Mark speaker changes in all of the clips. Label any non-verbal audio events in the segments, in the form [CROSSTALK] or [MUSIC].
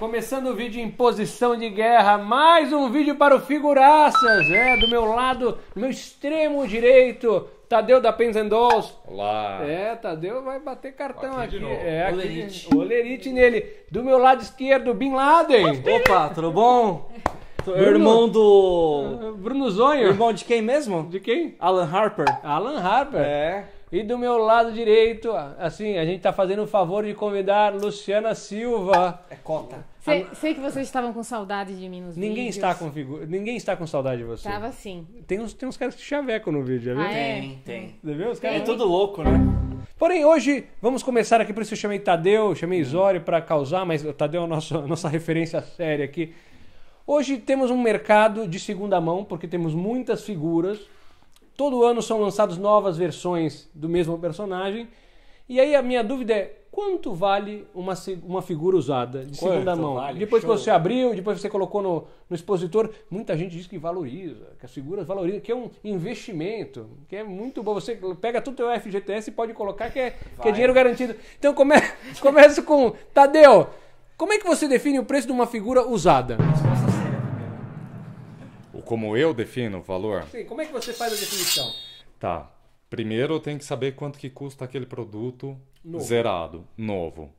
Speaker 1: Começando o vídeo em posição de guerra, mais um vídeo para o Figuraças, é, do meu lado, no meu extremo direito, Tadeu da Penzendols. Olá. É, Tadeu vai bater cartão aqui. aqui. É, aqui, Olerite. Olerite nele. Do meu lado esquerdo, Bin Laden. Opa, tudo bom? Bruno, irmão do. Bruno Zonho. Irmão de quem mesmo? De quem? Alan Harper. Alan Harper. É. E do meu lado direito, assim, a gente está fazendo o favor de convidar Luciana Silva. É cota. Sei,
Speaker 2: sei, que vocês estavam com saudade de mim nos ninguém vídeos. Está com
Speaker 1: figu... Ninguém está com saudade de você. Tava sim. Tem uns, tem uns caras que chaveco no vídeo, já viu? Ah, é? Tem, tem. viu? Os caras... É tudo louco, né? Porém, hoje vamos começar aqui, por isso eu chamei Tadeu, chamei Zori uhum. para causar, mas o Tadeu é a nossa, nossa referência séria aqui. Hoje temos um mercado de segunda mão, porque temos muitas figuras Todo ano são lançadas novas versões do mesmo personagem. E aí a minha dúvida é, quanto vale uma, uma figura usada de quanto segunda mão? Vale? depois Show. que você abriu, depois que você colocou no, no, expositor, muita gente diz que valoriza, que as figuras valorizam, que é um investimento, que é muito bom. Você pega tudo o seu FGTS e pode colocar que é, que é dinheiro garantido. Então come, [LAUGHS] começa com, Tadeu, como é que você define o preço de uma figura usada?
Speaker 3: Como eu defino o valor?
Speaker 1: Sim, como é que você faz a definição?
Speaker 3: Tá. Primeiro eu tenho que saber quanto que custa aquele produto novo. zerado, novo.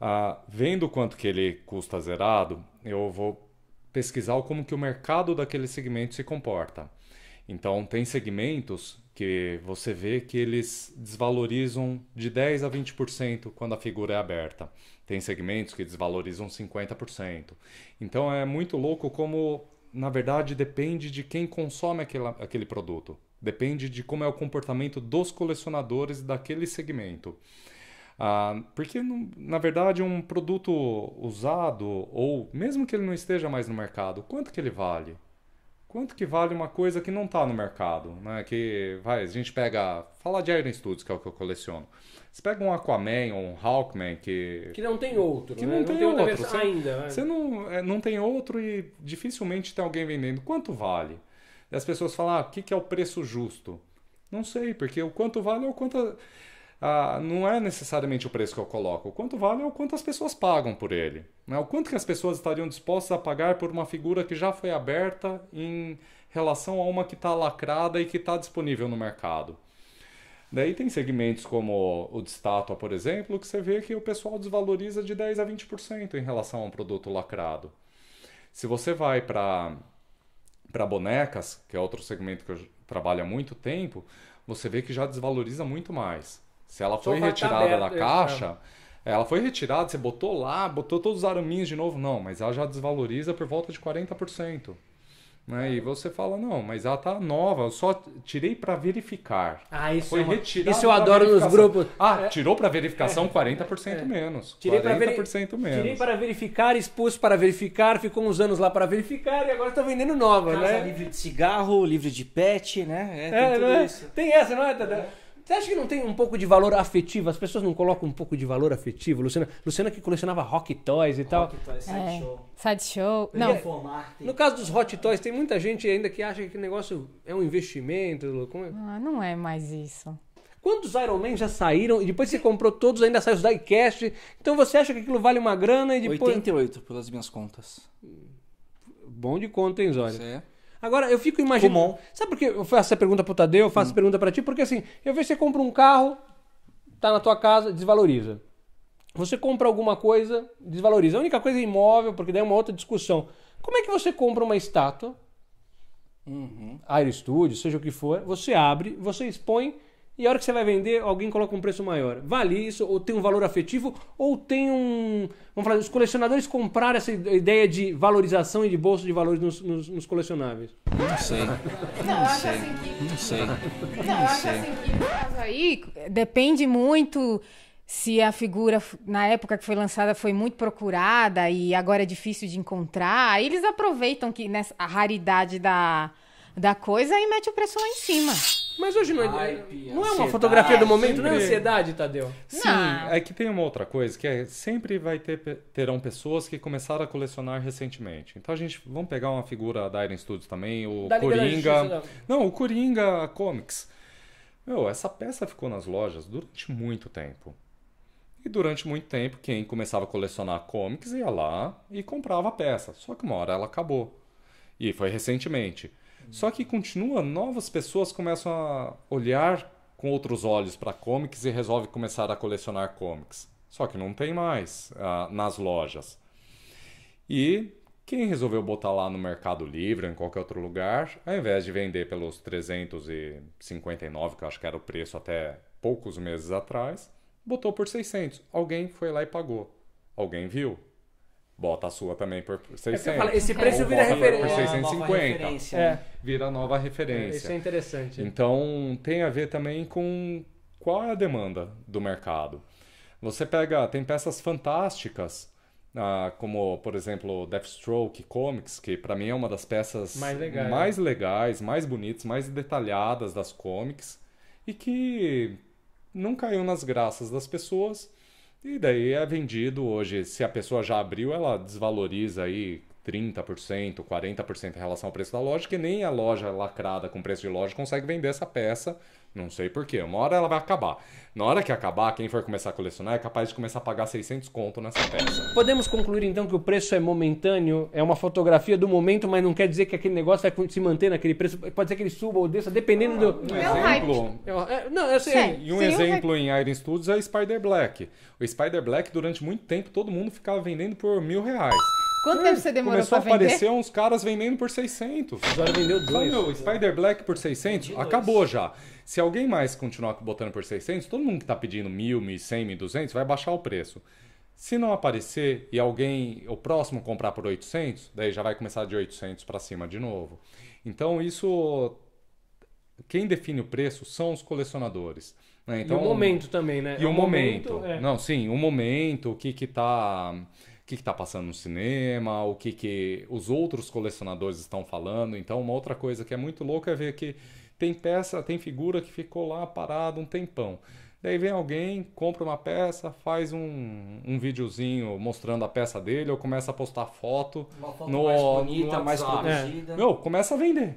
Speaker 3: Ah, vendo quanto que ele custa zerado, eu vou pesquisar como que o mercado daquele segmento se comporta. Então tem segmentos que você vê que eles desvalorizam de 10 a 20% quando a figura é aberta. Tem segmentos que desvalorizam 50%. Então é muito louco como na verdade, depende de quem consome aquela, aquele produto. Depende de como é o comportamento dos colecionadores daquele segmento. Ah, porque, na verdade, um produto usado, ou mesmo que ele não esteja mais no mercado, quanto que ele vale? quanto que vale uma coisa que não está no mercado, né? Que vai, a gente pega, fala de Iron Studios, que é o que eu coleciono. Você pega um Aquaman ou um Hawkman que que não tem outro, que né? não, tem, não tem outro você, ainda. Né? Você não é, não tem outro e dificilmente tem alguém vendendo. Quanto vale? E as pessoas falam, ah, o que, que é o preço justo? Não sei, porque o quanto vale é o quanto. A ah, não é necessariamente o preço que eu coloco. O quanto vale é o quanto as pessoas pagam por ele. Né? O quanto que as pessoas estariam dispostas a pagar por uma figura que já foi aberta em relação a uma que está lacrada e que está disponível no mercado. Daí tem segmentos como o de estátua, por exemplo, que você vê que o pessoal desvaloriza de 10% a 20% em relação a um produto lacrado. Se você vai para para bonecas, que é outro segmento que eu trabalho há muito tempo, você vê que já desvaloriza muito mais. Se ela foi tá retirada tá da é, caixa, é. ela foi retirada, você botou lá, botou todos os araminhos de novo, não, mas ela já desvaloriza por volta de 40%. Né? E é. você fala, não, mas ela tá nova, eu só tirei para verificar. Ah, isso Foi é uma... Isso eu adoro nos grupos. Ah, é. tirou para verificação 40% [LAUGHS] é. menos. Tirei 40% pra veri... menos. Tirei
Speaker 1: para verificar, expus para verificar, ficou uns anos lá para verificar e agora estou tá vendendo nova, Casa né? livre de cigarro, livre de pet, né? tem tudo né? isso. Tem essa, não é, Tadeu? Você acha que não tem um pouco de valor afetivo? As pessoas não colocam um pouco de valor afetivo? Luciana, Luciana que colecionava Rock Toys e tal. Rock Toys, Sideshow. É, Sideshow. Não. No caso dos Hot Toys, tem muita gente ainda que acha que o negócio é um investimento. Como é?
Speaker 2: Ah, não é mais isso.
Speaker 1: Quantos Iron Man já saíram? E depois você comprou todos, ainda saiu os diecast. Então você acha que aquilo vale uma grana e depois... 88, pelas minhas contas. Bom de conta, hein, Zóia? é. Agora, eu fico imaginando. Sabe por que eu faço essa pergunta pro Tadeu, eu faço hum. pergunta para ti? Porque assim, eu vejo você compra um carro, tá na tua casa, desvaloriza. Você compra alguma coisa, desvaloriza. A única coisa é imóvel, porque daí é uma outra discussão. Como é que você compra uma estátua? Uhum. Aero Studio, seja o que for, você abre, você expõe e a hora que você vai vender, alguém coloca um preço maior. Vale isso? Ou tem um valor afetivo? Ou tem um. Vamos falar, os colecionadores compraram essa ideia de valorização e de bolsa de valores nos, nos, nos colecionáveis? Não sei. Não, sei. Assim
Speaker 2: que... Não sei. Não, eu acho assim sei. assim que no caso aí depende muito se a figura na época que foi lançada foi muito procurada e agora é difícil de encontrar, aí eles aproveitam que nessa, a raridade da, da coisa e mete o preço lá em cima.
Speaker 1: Mas hoje não, Hype, é- não é uma fotografia do momento, sempre... não é né? ansiedade, Tadeu. Sim, não.
Speaker 3: é que tem uma outra coisa, que é sempre vai ter, terão pessoas que começaram a colecionar recentemente. Então a gente, vamos pegar uma figura da Iron Studios também, o da Coringa. não, o Coringa Comics. Meu, essa peça ficou nas lojas durante muito tempo. E durante muito tempo, quem começava a colecionar comics ia lá e comprava a peça. Só que uma hora ela acabou. E foi recentemente. Só que continua, novas pessoas começam a olhar com outros olhos para comics e resolve começar a colecionar comics. Só que não tem mais uh, nas lojas. E quem resolveu botar lá no Mercado Livre, em qualquer outro lugar, ao invés de vender pelos 359, que eu acho que era o preço até poucos meses atrás, botou por 600. Alguém foi lá e pagou. Alguém viu. Bota a sua também por 600. É esse preço vira referência. Por 650. referência, é. Vira nova é, referência. isso é interessante. Então, tem a ver também com qual é a demanda do mercado. Você pega, tem peças fantásticas, ah, como, por exemplo, Deathstroke Comics, que para mim é uma das peças mais né? mais legais, mais bonitas, mais detalhadas das comics, e que não caiu nas graças das pessoas e daí é vendido hoje. Se a pessoa já abriu, ela desvaloriza aí 30%, 40% em relação ao preço da loja, que nem a loja lacrada com preço de loja consegue vender essa peça. Não sei porquê. Uma hora ela vai acabar. Na hora que acabar, quem for começar a colecionar é capaz de começar a pagar 600 conto nessa peça.
Speaker 1: Podemos concluir então que o preço é momentâneo, é uma fotografia do momento, mas não quer dizer que aquele negócio vai se manter naquele preço.
Speaker 3: Pode ser que ele suba ou desça, dependendo ah, do. É um exemplo.
Speaker 1: é, não, eu sei. e um exemplo
Speaker 3: em Iron Studios é Spider Black. O Spider Black, durante muito tempo, todo mundo ficava vendendo por mil reais.
Speaker 2: Quanto é, tempo você demorou Começou pra vender? Começou
Speaker 3: a aparecer uns caras vendendo por 600. Já vendeu dois. Então, meu, Spider Black por 600 acabou já. Se alguém mais continuar botando por 600, todo mundo que tá pedindo 1.000, 1.100, 1.200 vai baixar o preço. Se não aparecer e alguém, o próximo comprar por 800, daí já vai começar de 800 para cima de novo. Então isso quem define o preço são os colecionadores. Né? Então, e o então, momento também, né? E é o momento. momento é. Não, sim, o momento, o que que tá que está passando no cinema, o que, que os outros colecionadores estão falando. Então, uma outra coisa que é muito louca é ver que tem peça, tem figura que ficou lá parada um tempão. Daí vem alguém, compra uma peça, faz um, um videozinho mostrando a peça dele, ou começa a postar foto. Uma foto no, mais bonita, no mais produzida. É. Meu, começa a vender.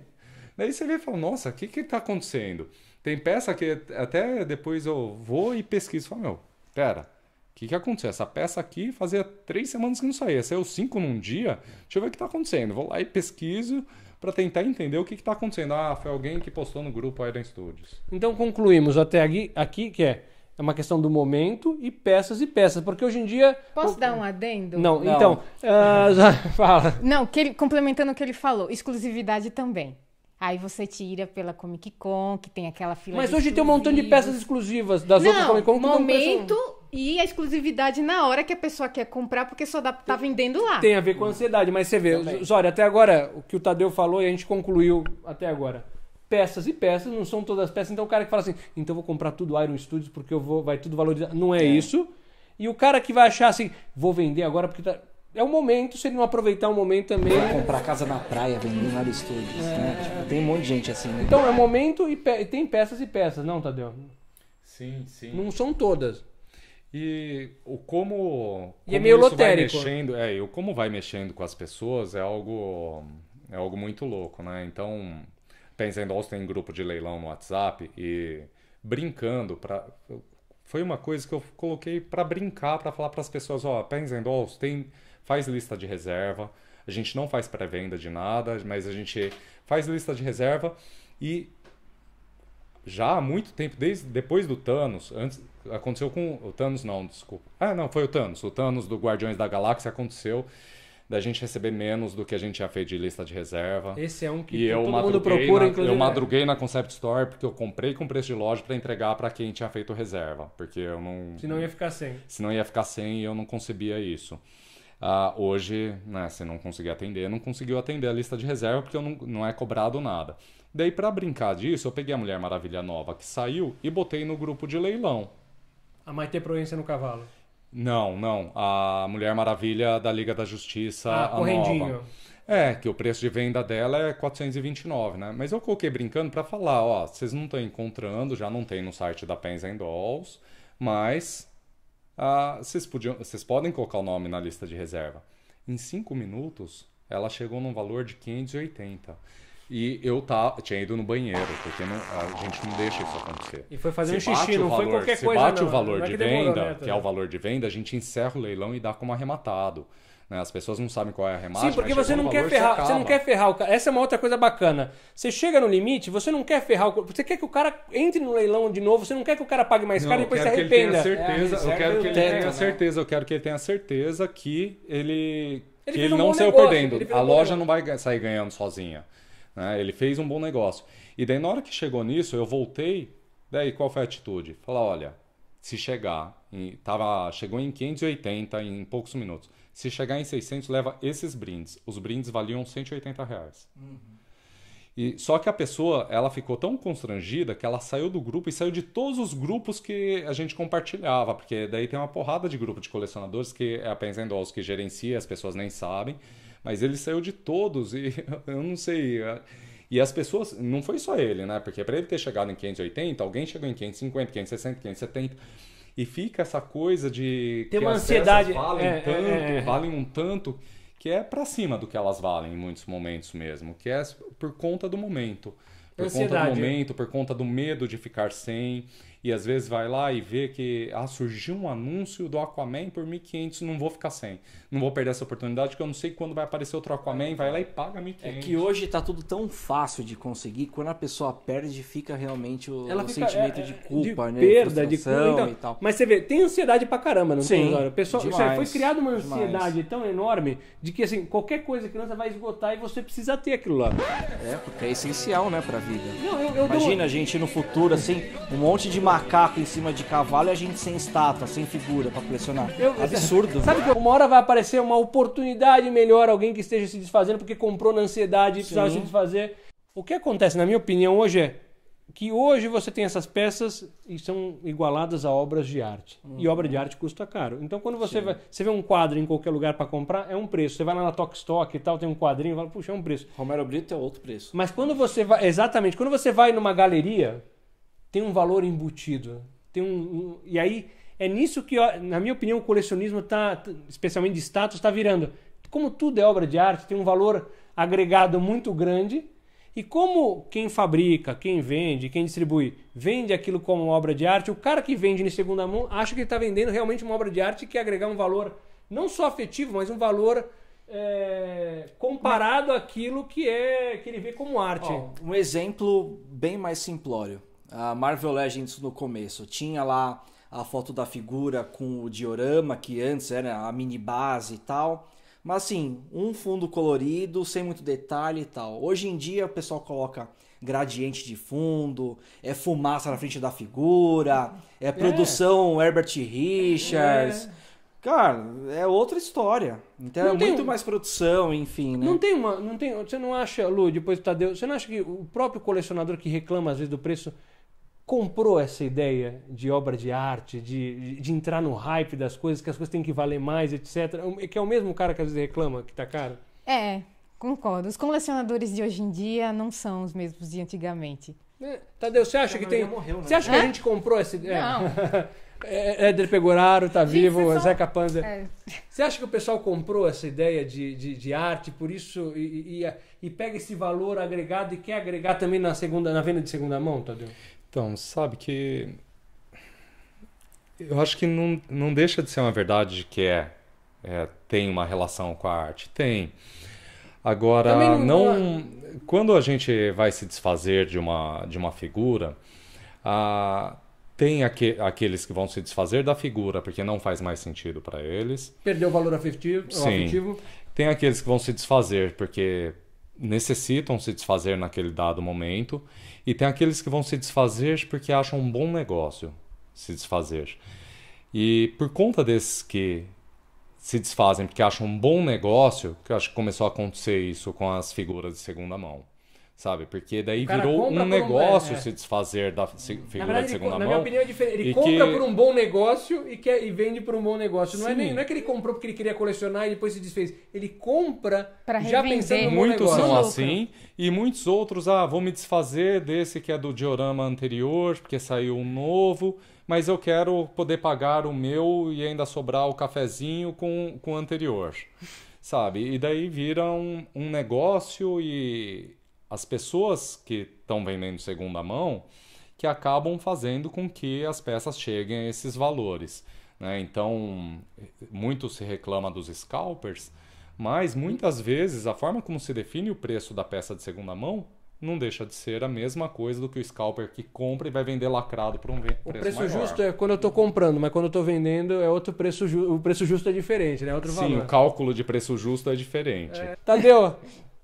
Speaker 3: Daí você vê e fala, nossa, o que que tá acontecendo? Tem peça que até depois eu vou e pesquiso. Falo, meu, pera, o que, que aconteceu? Essa peça aqui fazia três semanas que não saía, saiu cinco num dia. Deixa eu ver o que está acontecendo. Vou lá e pesquiso para tentar entender o que está acontecendo. Ah, foi alguém que postou no grupo Iron Studios.
Speaker 1: Então concluímos até aqui, aqui que é é uma questão do momento e peças e peças, porque hoje em dia. Posso o...
Speaker 2: dar um adendo? Não, Não. então.
Speaker 1: Uh, [LAUGHS] fala.
Speaker 2: Não, ele, complementando o que ele falou, exclusividade também. Aí você tira pela Comic Con, que tem aquela fila. Mas hoje tem um montão de
Speaker 1: peças exclusivas das não, outras Comic Con. que Momento
Speaker 2: e a exclusividade na hora que a pessoa quer comprar, porque só dá, tá vendendo lá.
Speaker 1: Tem a ver com a ansiedade, mas você vê, Também. Zóia, até agora, o que o Tadeu falou e a gente concluiu até agora. Peças e peças, não são todas as peças. Então o cara que fala assim, então vou comprar tudo Iron Studios porque eu vou, vai tudo valorizar. Não é, é. isso. E o cara que vai achar assim, vou vender agora porque tá é o momento, se ele não aproveitar o momento também. Vai comprar casa na praia, vender em vários estúdios, assim, né? é... né? Tipo, tem um monte de
Speaker 3: gente assim, né? Então é
Speaker 1: momento e pe... tem peças e peças, não, Tadeu? Sim, sim. Não são
Speaker 3: todas. E o como, como e é meio isso lotérico. vai mexendo, é, o como vai mexendo com as pessoas é algo é algo muito louco, né? Então, pensando, Austin tem grupo de leilão no WhatsApp e brincando para foi uma coisa que eu coloquei para brincar, para falar para as pessoas, ó, oh, Penzendolls tem faz lista de reserva. A gente não faz pré-venda de nada, mas a gente faz lista de reserva e já há muito tempo, desde depois do Thanos, antes aconteceu com o Thanos não, desculpa. Ah, não, foi o Thanos, o Thanos do Guardiões da Galáxia aconteceu da gente receber menos do que a gente já fez de lista de reserva. Esse é um que e todo mundo procura, na, inclusive. Eu é. madruguei na Concept Store porque eu comprei com preço de loja para entregar para quem tinha feito reserva, porque eu não. Se não ia ficar sem. Se não ia ficar sem, eu não concebia isso. Ah, hoje, né, se não conseguir atender, não conseguiu atender a lista de reserva porque não, não é cobrado nada. Daí, para brincar disso, eu peguei a Mulher Maravilha nova que saiu e botei no grupo de leilão.
Speaker 1: A Maite Proença no cavalo.
Speaker 3: Não, não. A Mulher Maravilha da Liga da Justiça. Ah, correndinho. Nova. É, que o preço de venda dela é 429, né? Mas eu coloquei brincando para falar, ó, vocês não estão encontrando, já não tem no site da Pens and Dolls, mas ah, vocês, podiam, vocês podem colocar o nome na lista de reserva. Em cinco minutos, ela chegou num valor de 580. E eu tá, tinha ido no banheiro, porque não, a gente não deixa isso acontecer. E foi fazer se um xixi, não valor, foi qualquer se coisa. Se bate não, o valor é de demorou, venda, né, que é o valor de venda, a gente encerra o leilão e dá como arrematado. Né? As pessoas não sabem qual é a remate. Sim, porque você não quer valor, ferrar, você, você, não quer
Speaker 1: ferrar o cara. Essa é uma outra coisa bacana. Você chega no limite, você não quer ferrar o você quer que o cara entre no leilão de novo, você não quer que o cara pague mais caro e depois se arrependa. Que certeza, é, eu quero que ele tenha né?
Speaker 3: certeza, eu quero que ele tenha certeza que ele ele, ele um não saiu negócio, perdendo. A um loja não vai sair ganhando sozinha. Né? Ele fez um bom negócio. E daí, na hora que chegou nisso, eu voltei. Daí, qual foi a atitude? Falar: olha, se chegar, em, tava, chegou em 580 em poucos minutos. Se chegar em 600, leva esses brindes. Os brindes valiam 180 reais. Uhum. E, só que a pessoa, ela ficou tão constrangida que ela saiu do grupo e saiu de todos os grupos que a gente compartilhava, porque daí tem uma porrada de grupo de colecionadores que é a Penzendolls que gerencia, as pessoas nem sabem, mas ele saiu de todos e [LAUGHS] eu não sei... Eu e as pessoas, não foi só ele, né? Porque para ele ter chegado em 580, alguém chegou em 550, 560, 570. E fica essa coisa de. Tem uma ansiedade. Valem, é, é, tanto, é, é, valem um tanto, que é para cima do que elas valem em muitos momentos mesmo, que é por conta do momento. Por ansiedade. conta do momento, por conta do medo de ficar sem e às vezes vai lá e vê que ah, surgiu um anúncio do Aquaman por 1.500, não vou ficar sem. Não vou perder essa oportunidade, porque eu não sei quando vai aparecer outro Aquaman, vai lá e paga 1.500. É que hoje tá tudo tão fácil de conseguir, quando a pessoa perde, fica realmente o, o fica, sentimento é, de é, culpa, de né? Perda, de culpa. Então, e tal.
Speaker 1: Mas você vê, tem ansiedade pra caramba, não Sim, tem hora. Pessoal, demais, foi criada uma ansiedade demais. tão enorme de que assim, qualquer coisa que lança vai esgotar e você precisa ter aquilo lá. É, porque é essencial, né, pra vida. Não, eu, eu Imagina dou... a gente no futuro, assim, um monte de macaco em cima de cavalo e a gente
Speaker 3: sem estátua, sem figura para pressionar. Eu, Absurdo. Sabe que
Speaker 1: uma hora vai aparecer uma oportunidade melhor, alguém que esteja se desfazendo porque comprou na ansiedade e precisava se desfazer. O que acontece, na minha opinião, hoje é que hoje você tem essas peças e são igualadas a obras de arte. Uhum. E obra de arte custa caro. Então, quando você, vai, você vê um quadro em qualquer lugar para comprar, é um preço. Você vai lá na Tok Stock e tal, tem um quadrinho, fala, puxa, é um preço. Romero Brito é outro preço. Mas quando você vai. Exatamente, quando você vai numa galeria, tem um valor embutido. Tem um, um e aí é nisso que, na minha opinião, o colecionismo está, especialmente de status, está virando. Como tudo é obra de arte, tem um valor agregado muito grande. E como quem fabrica, quem vende, quem distribui, vende aquilo como obra de arte, o cara que vende em segunda mão acha que está vendendo realmente uma obra de arte que é agregar um valor não só afetivo, mas um valor é, comparado àquilo que é que ele vê como arte. Oh, um exemplo bem mais simplório a Marvel Legends no começo. Tinha lá a foto da figura com o diorama, que antes era a mini base e tal. Mas assim, um fundo colorido, sem muito detalhe e tal. Hoje em dia o pessoal coloca gradiente de fundo, é fumaça na frente da figura, é, é. produção Herbert Richards. É. Cara, é outra história. Então é não é muito um...
Speaker 3: mais produção, enfim,
Speaker 1: né? Não tem uma, não tem, você não acha, Lu, depois do Tadeu, tá você não acha que o próprio colecionador que reclama às vezes do preço comprou essa ideia de obra de arte, de, de entrar no hype das coisas, que as coisas têm que valer mais, etc. Que é o mesmo cara que às vezes reclama que tá caro?
Speaker 2: É, concordo. Os colecionadores de hoje em dia não são os mesmos de
Speaker 1: antigamente. É. Tadeu, você acha que tem. Morreu, né? Você acha é? que a gente comprou essa ideia? É, não. [LAUGHS] É, é, Éder Pegoraro tá vivo, pessoal... Zeca Panza. É. Você acha que o pessoal comprou essa ideia de, de, de arte, por isso, e, e, e, pega esse valor agregado e quer agregar também na, segunda, na venda de segunda mão, Tadeu? Então, sabe que.
Speaker 3: Eu acho que não, não deixa de ser uma verdade que é, é tem uma relação com a arte. Tem. Agora, não, não, quando a gente vai se desfazer de uma, de uma figura, ah, tem aque, aqueles que vão se desfazer da figura porque não faz mais sentido para eles.
Speaker 1: Perdeu o valor afetivo, Sim. afetivo.
Speaker 3: Tem aqueles que vão se desfazer porque necessitam se desfazer naquele dado momento, e tem aqueles que vão se desfazer porque acham um bom negócio se desfazer. E por conta desses que se desfazem porque acham um bom negócio, que eu acho que começou a acontecer isso com as figuras de segunda mão. Sabe? Porque daí virou um negócio um... É, é. se desfazer da se... figura verdade, de segunda ele, mão. Na minha opinião é diferente. Ele compra que... por um
Speaker 1: bom negócio e, quer, e vende por um bom negócio. Não é, nem, não é que ele comprou porque ele queria colecionar e depois se desfez. Ele compra pra já revender. pensando no Muitos
Speaker 3: são assim e muitos outros, ah, vou me desfazer desse que é do diorama anterior, porque saiu um novo, mas eu quero poder pagar o meu e ainda sobrar o cafezinho com, com o anterior. Sabe? E daí vira um, um negócio e as pessoas que estão vendendo segunda mão que acabam fazendo com que as peças cheguem a esses valores. Né? Então, muito se reclama dos scalpers, mas muitas vezes a forma como se define o preço da peça de segunda mão não deixa de ser a mesma coisa do que o scalper que compra e vai vender lacrado para um preço O preço maior. justo
Speaker 1: é quando eu estou comprando, mas quando eu estou vendendo é outro preço justo. O preço justo é diferente, né? É outro Sim, valor. o
Speaker 3: cálculo de preço justo é diferente. É.
Speaker 1: Tadeu,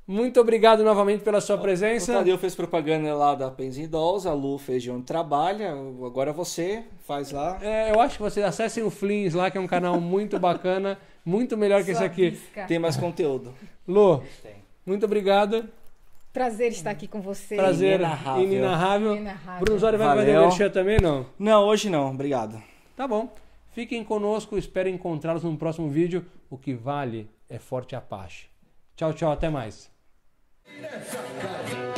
Speaker 1: muito obrigado novamente pela sua ah, presença. O Tadeu fez propaganda lá da Penzin Dolls, a Lu fez de onde trabalha, agora você faz lá. É, eu acho que vocês acessem o Flins lá, que é um canal muito bacana, muito melhor que esse aqui. Risca. Tem mais conteúdo. Lu, Tem. muito obrigado.
Speaker 2: Prazer estar aqui com você. Prazer inenarrável. inenarrável. inenarrável. Bruno Zório vai fazer
Speaker 1: merchan também, não? Não, hoje não, obrigado. Tá bom. Fiquem conosco, espero encontrá-los no próximo vídeo. O que vale é Forte Apache. Tchau, tchau, até mais. Nessa casa.